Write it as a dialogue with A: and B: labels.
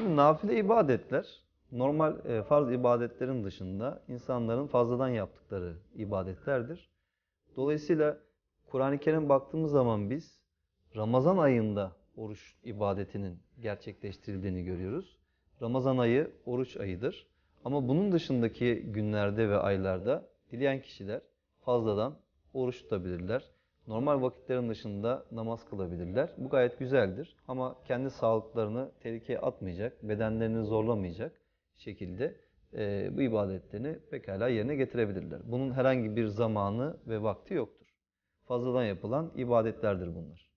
A: Şimdi nafile ibadetler normal e, farz ibadetlerin dışında insanların fazladan yaptıkları ibadetlerdir. Dolayısıyla Kur'an-ı Kerim baktığımız zaman biz Ramazan ayında oruç ibadetinin gerçekleştirildiğini görüyoruz. Ramazan ayı oruç ayıdır. Ama bunun dışındaki günlerde ve aylarda dileyen kişiler fazladan oruç tutabilirler normal vakitlerin dışında namaz kılabilirler. Bu gayet güzeldir ama kendi sağlıklarını tehlikeye atmayacak, bedenlerini zorlamayacak şekilde e, bu ibadetlerini pekala yerine getirebilirler. Bunun herhangi bir zamanı ve vakti yoktur. Fazladan yapılan ibadetlerdir bunlar.